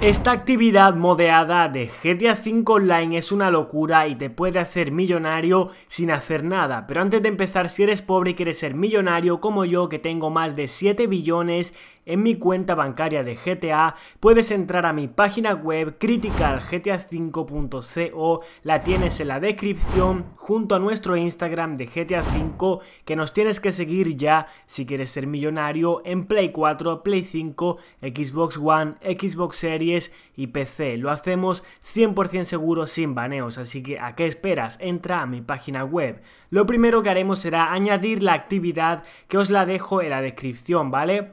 Esta actividad modeada de GTA 5 Online es una locura y te puede hacer millonario sin hacer nada, pero antes de empezar si eres pobre y quieres ser millonario como yo que tengo más de 7 billones en mi cuenta bancaria de GTA, puedes entrar a mi página web criticalgta5.co, la tienes en la descripción junto a nuestro Instagram de GTA 5 que nos tienes que seguir ya si quieres ser millonario en Play 4, Play 5, Xbox One, Xbox Series y PC. Lo hacemos 100% seguro sin baneos, así que ¿a qué esperas? Entra a mi página web. Lo primero que haremos será añadir la actividad que os la dejo en la descripción, ¿vale?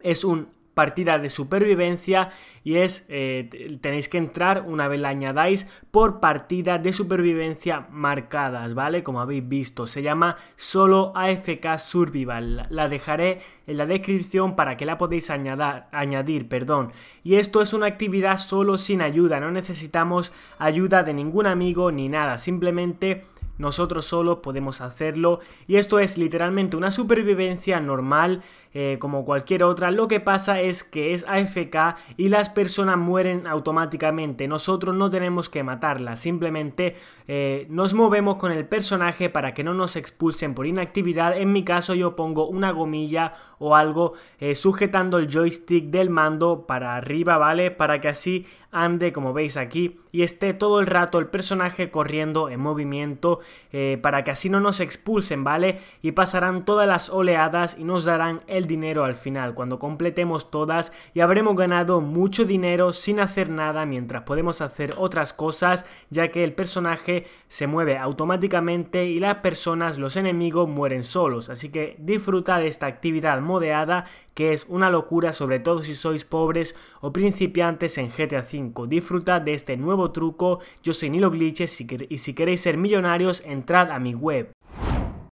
Es un partida de supervivencia y es eh, tenéis que entrar una vez la añadáis por partida de supervivencia marcadas vale como habéis visto se llama solo afk survival la dejaré en la descripción para que la podéis añadir perdón y esto es una actividad solo sin ayuda no necesitamos ayuda de ningún amigo ni nada simplemente nosotros solos podemos hacerlo y esto es literalmente una supervivencia normal eh, como cualquier otra, lo que pasa es que es AFK y las personas mueren automáticamente, nosotros no tenemos que matarlas, simplemente eh, nos movemos con el personaje para que no nos expulsen por inactividad, en mi caso yo pongo una gomilla o algo eh, sujetando el joystick del mando para arriba, ¿vale? Para que así ande como veis aquí y esté todo el rato el personaje corriendo en movimiento para que así no nos expulsen, ¿vale? Y pasarán todas las oleadas y nos darán el dinero al final, cuando completemos todas y habremos ganado mucho dinero sin hacer nada mientras podemos hacer otras cosas, ya que el personaje se mueve automáticamente y las personas, los enemigos, mueren solos. Así que disfruta de esta actividad modeada que es una locura, sobre todo si sois pobres o principiantes en GTA V. Disfruta de este nuevo truco, yo soy Nilo Glitches y si queréis ser millonarios entrad a mi web.